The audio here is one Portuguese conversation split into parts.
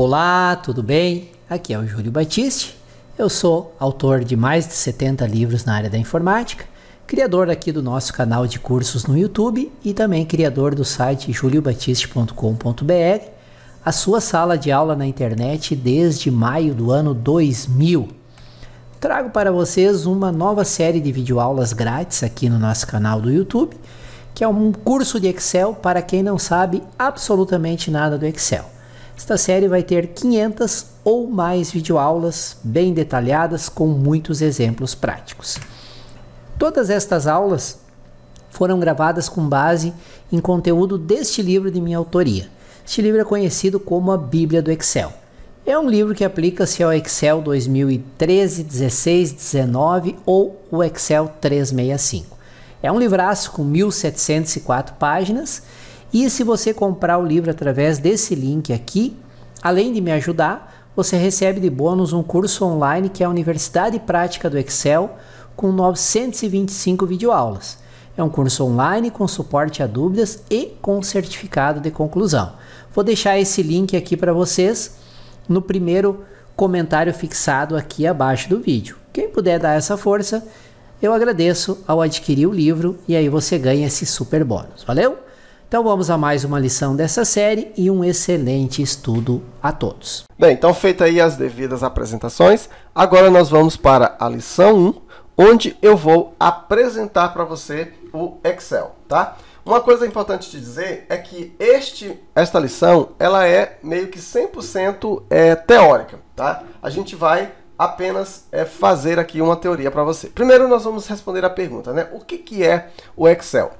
Olá, tudo bem? Aqui é o Júlio Batiste. Eu sou autor de mais de 70 livros na área da informática, criador aqui do nosso canal de cursos no YouTube e também criador do site juliobatiste.com.br, a sua sala de aula na internet desde maio do ano 2000. Trago para vocês uma nova série de videoaulas grátis aqui no nosso canal do YouTube, que é um curso de Excel para quem não sabe absolutamente nada do Excel. Esta série vai ter 500 ou mais videoaulas bem detalhadas com muitos exemplos práticos. Todas estas aulas foram gravadas com base em conteúdo deste livro de minha autoria. Este livro é conhecido como a Bíblia do Excel. É um livro que aplica-se ao Excel 2013, 16, 19 ou o Excel 365. É um livraço com 1704 páginas e se você comprar o livro através desse link aqui, além de me ajudar, você recebe de bônus um curso online que é a Universidade Prática do Excel com 925 videoaulas. É um curso online com suporte a dúvidas e com certificado de conclusão. Vou deixar esse link aqui para vocês no primeiro comentário fixado aqui abaixo do vídeo. Quem puder dar essa força, eu agradeço ao adquirir o livro e aí você ganha esse super bônus. Valeu? Então vamos a mais uma lição dessa série e um excelente estudo a todos. Bem, então feita aí as devidas apresentações, agora nós vamos para a lição 1, onde eu vou apresentar para você o Excel, tá? Uma coisa importante te dizer é que este, esta lição, ela é meio que 100% é, teórica, tá? A gente vai apenas é, fazer aqui uma teoria para você. Primeiro nós vamos responder a pergunta, né? O que, que é o Excel?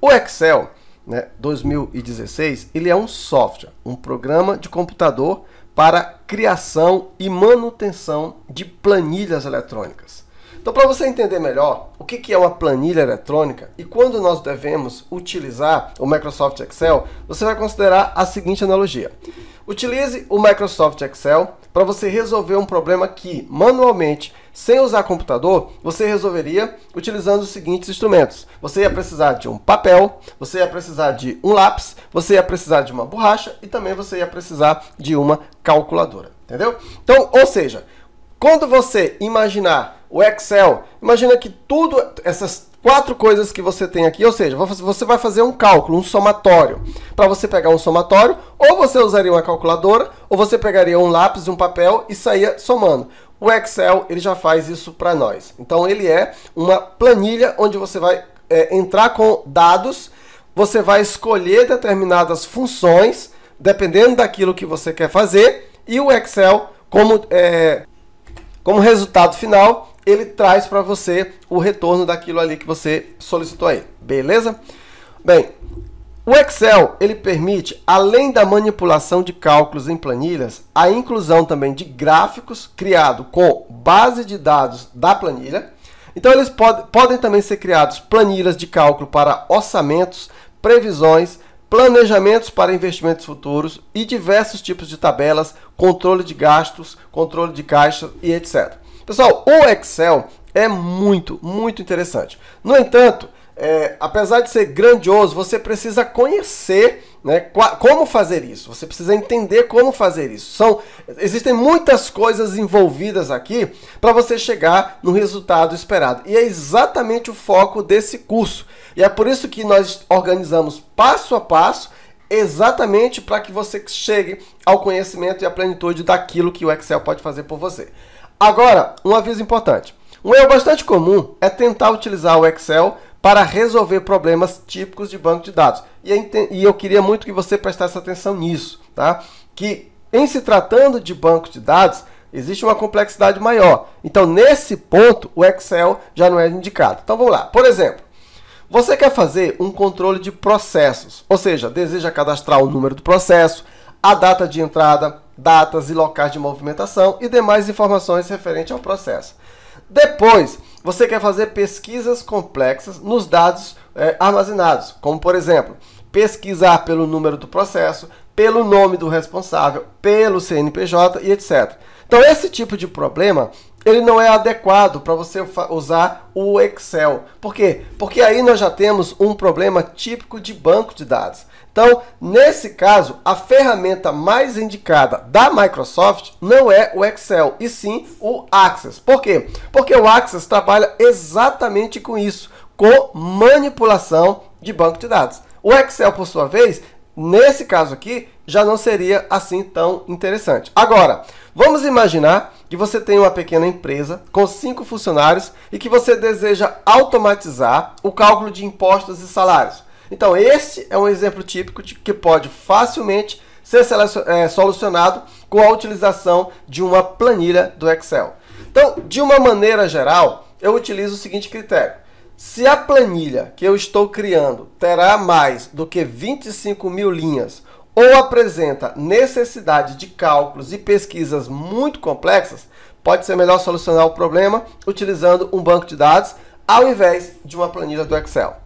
O Excel né, 2016, ele é um software, um programa de computador para criação e manutenção de planilhas eletrônicas. Então, para você entender melhor o que é uma planilha eletrônica e quando nós devemos utilizar o Microsoft Excel, você vai considerar a seguinte analogia. Utilize o Microsoft Excel para você resolver um problema que manualmente sem usar computador, você resolveria utilizando os seguintes instrumentos. Você ia precisar de um papel, você ia precisar de um lápis, você ia precisar de uma borracha e também você ia precisar de uma calculadora, entendeu? Então, ou seja, quando você imaginar o Excel, imagina que tudo essas quatro coisas que você tem aqui, ou seja, você vai fazer um cálculo, um somatório. Para você pegar um somatório, ou você usaria uma calculadora, ou você pegaria um lápis, e um papel e saía somando. O Excel ele já faz isso para nós. Então ele é uma planilha onde você vai é, entrar com dados, você vai escolher determinadas funções, dependendo daquilo que você quer fazer, e o Excel, como, é, como resultado final, ele traz para você o retorno daquilo ali que você solicitou aí, beleza? Bem, o Excel, ele permite, além da manipulação de cálculos em planilhas, a inclusão também de gráficos criado com base de dados da planilha. Então, eles pod podem também ser criados planilhas de cálculo para orçamentos, previsões, planejamentos para investimentos futuros e diversos tipos de tabelas, controle de gastos, controle de caixa e etc. Pessoal, o Excel é muito, muito interessante. No entanto, é, apesar de ser grandioso, você precisa conhecer né, como fazer isso. Você precisa entender como fazer isso. São, existem muitas coisas envolvidas aqui para você chegar no resultado esperado. E é exatamente o foco desse curso. E é por isso que nós organizamos passo a passo exatamente para que você chegue ao conhecimento e à plenitude daquilo que o Excel pode fazer por você. Agora, um aviso importante. Um erro bastante comum é tentar utilizar o Excel para resolver problemas típicos de banco de dados. E eu queria muito que você prestasse atenção nisso, tá? Que em se tratando de banco de dados, existe uma complexidade maior. Então, nesse ponto, o Excel já não é indicado. Então, vamos lá. Por exemplo, você quer fazer um controle de processos, ou seja, deseja cadastrar o número do processo, a data de entrada, datas e locais de movimentação e demais informações referentes ao processo. Depois, você quer fazer pesquisas complexas nos dados é, armazenados, como por exemplo, pesquisar pelo número do processo, pelo nome do responsável, pelo CNPJ e etc. Então, esse tipo de problema ele não é adequado para você usar o Excel. Por quê? Porque aí nós já temos um problema típico de banco de dados. Então, nesse caso, a ferramenta mais indicada da Microsoft não é o Excel, e sim o Access. Por quê? Porque o Access trabalha exatamente com isso, com manipulação de banco de dados. O Excel, por sua vez, nesse caso aqui, já não seria assim tão interessante. Agora, vamos imaginar que você tem uma pequena empresa com cinco funcionários e que você deseja automatizar o cálculo de impostos e salários. Então, esse é um exemplo típico de que pode facilmente ser eh, solucionado com a utilização de uma planilha do Excel. Então, de uma maneira geral, eu utilizo o seguinte critério. Se a planilha que eu estou criando terá mais do que 25 mil linhas ou apresenta necessidade de cálculos e pesquisas muito complexas, pode ser melhor solucionar o problema utilizando um banco de dados ao invés de uma planilha do Excel.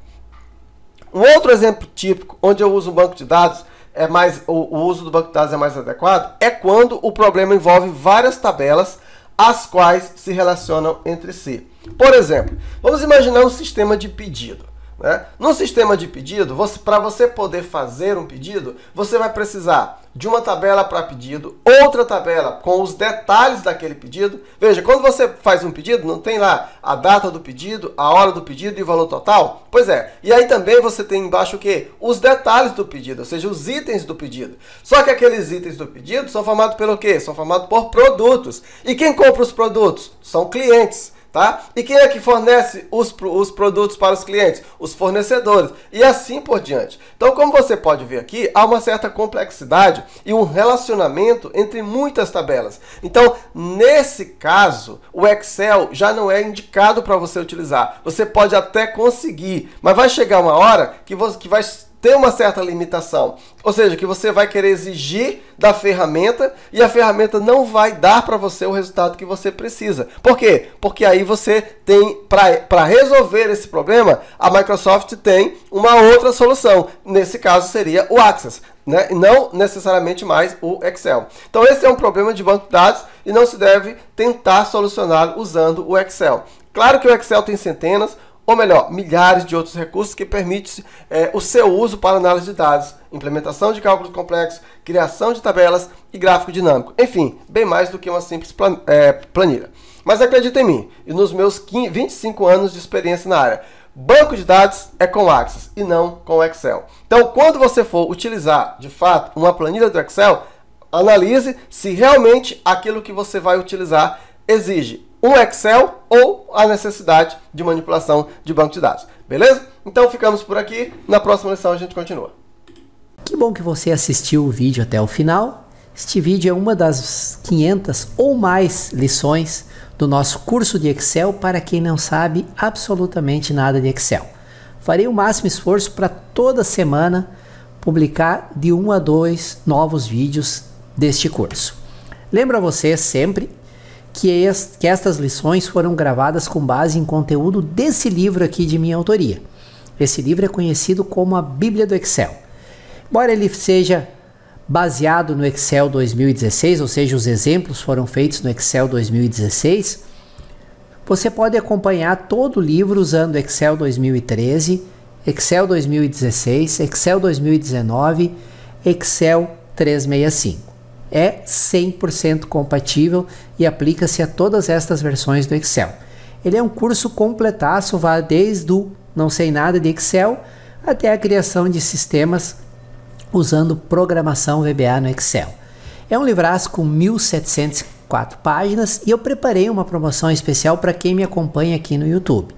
Um outro exemplo típico onde eu uso banco de dados é mais o, o uso do banco de dados é mais adequado é quando o problema envolve várias tabelas as quais se relacionam entre si. Por exemplo, vamos imaginar um sistema de pedido. Né? No sistema de pedido, para você poder fazer um pedido, você vai precisar de uma tabela para pedido, outra tabela com os detalhes daquele pedido. Veja, quando você faz um pedido, não tem lá a data do pedido, a hora do pedido e o valor total? Pois é. E aí também você tem embaixo o quê? Os detalhes do pedido, ou seja, os itens do pedido. Só que aqueles itens do pedido são formados pelo quê? São formados por produtos. E quem compra os produtos? São clientes tá? E quem é que fornece os, os produtos para os clientes? Os fornecedores e assim por diante. Então, como você pode ver aqui, há uma certa complexidade e um relacionamento entre muitas tabelas. Então, nesse caso, o Excel já não é indicado para você utilizar. Você pode até conseguir, mas vai chegar uma hora que, você, que vai tem uma certa limitação. Ou seja, que você vai querer exigir da ferramenta e a ferramenta não vai dar para você o resultado que você precisa. Por quê? Porque aí você tem, para resolver esse problema, a Microsoft tem uma outra solução. Nesse caso seria o Access, né? não necessariamente mais o Excel. Então esse é um problema de banco de dados e não se deve tentar solucionar usando o Excel. Claro que o Excel tem centenas, ou melhor, milhares de outros recursos que permitem é, eh, o seu uso para análise de dados, implementação de cálculos complexos, criação de tabelas e gráfico dinâmico. Enfim, bem mais do que uma simples plan é, planilha. Mas acredita em mim e nos meus 15, 25 anos de experiência na área. Banco de dados é com Access e não com Excel. Então, quando você for utilizar, de fato, uma planilha do Excel, analise se realmente aquilo que você vai utilizar exige um Excel ou a necessidade de manipulação de banco de dados. Beleza? Então ficamos por aqui. Na próxima lição a gente continua. Que bom que você assistiu o vídeo até o final. Este vídeo é uma das 500 ou mais lições do nosso curso de Excel para quem não sabe absolutamente nada de Excel. Farei o máximo esforço para toda semana publicar de um a dois novos vídeos deste curso. Lembra você sempre que, est que estas lições foram gravadas com base em conteúdo desse livro aqui de minha autoria. Esse livro é conhecido como a Bíblia do Excel. Embora ele seja baseado no Excel 2016, ou seja, os exemplos foram feitos no Excel 2016, você pode acompanhar todo o livro usando Excel 2013, Excel 2016, Excel 2019, Excel 365 é 100% compatível e aplica-se a todas estas versões do Excel. Ele é um curso completaço, vai desde o não sei nada de Excel até a criação de sistemas usando programação VBA no Excel. É um livraço com 1704 páginas e eu preparei uma promoção especial para quem me acompanha aqui no YouTube.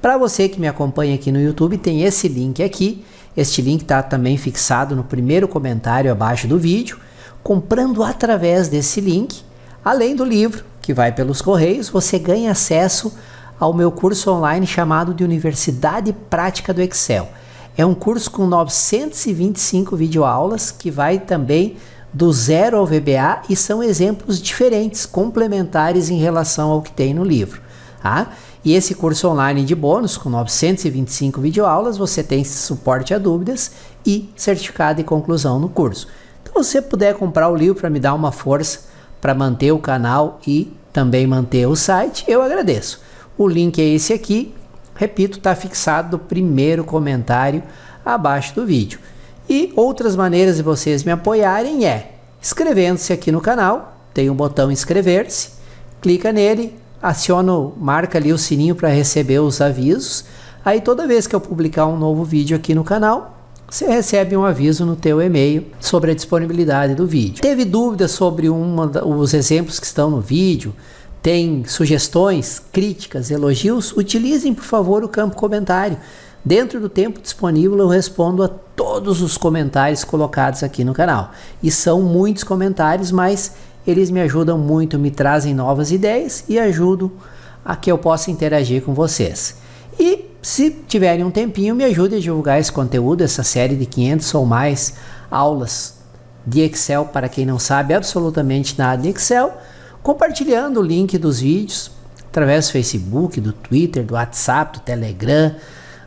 Para você que me acompanha aqui no YouTube, tem esse link aqui. Este link está também fixado no primeiro comentário abaixo do vídeo. Comprando através desse link, além do livro que vai pelos correios, você ganha acesso ao meu curso online chamado de Universidade Prática do Excel. É um curso com 925 videoaulas que vai também do zero ao VBA e são exemplos diferentes, complementares em relação ao que tem no livro. Tá? E esse curso online de bônus, com 925 videoaulas, você tem suporte a dúvidas e certificado de conclusão no curso você puder comprar o livro para me dar uma força para manter o canal e também manter o site, eu agradeço. O link é esse aqui, repito, está fixado no primeiro comentário abaixo do vídeo. E outras maneiras de vocês me apoiarem é inscrevendo-se aqui no canal, tem um botão inscrever-se, clica nele, aciona, marca ali o sininho para receber os avisos. Aí toda vez que eu publicar um novo vídeo aqui no canal, você recebe um aviso no teu e-mail sobre a disponibilidade do vídeo. Teve dúvidas sobre uma os exemplos que estão no vídeo? Tem sugestões, críticas, elogios? Utilizem, por favor, o campo comentário. Dentro do tempo disponível, eu respondo a todos os comentários colocados aqui no canal. E são muitos comentários, mas eles me ajudam muito, me trazem novas ideias e ajudam a que eu possa interagir com vocês. E se tiverem um tempinho, me ajudem a divulgar esse conteúdo, essa série de 500 ou mais aulas de Excel para quem não sabe absolutamente nada de Excel, compartilhando o link dos vídeos através do Facebook, do Twitter, do WhatsApp, do Telegram,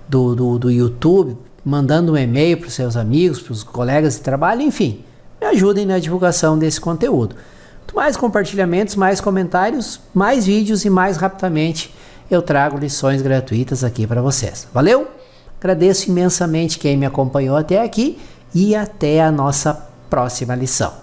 do, do, do YouTube, mandando um e-mail para os seus amigos, para os colegas de trabalho, enfim, me ajudem na divulgação desse conteúdo. Quanto mais compartilhamentos, mais comentários, mais vídeos e mais rapidamente eu trago lições gratuitas aqui para vocês. Valeu? Agradeço imensamente quem me acompanhou até aqui e até a nossa próxima lição.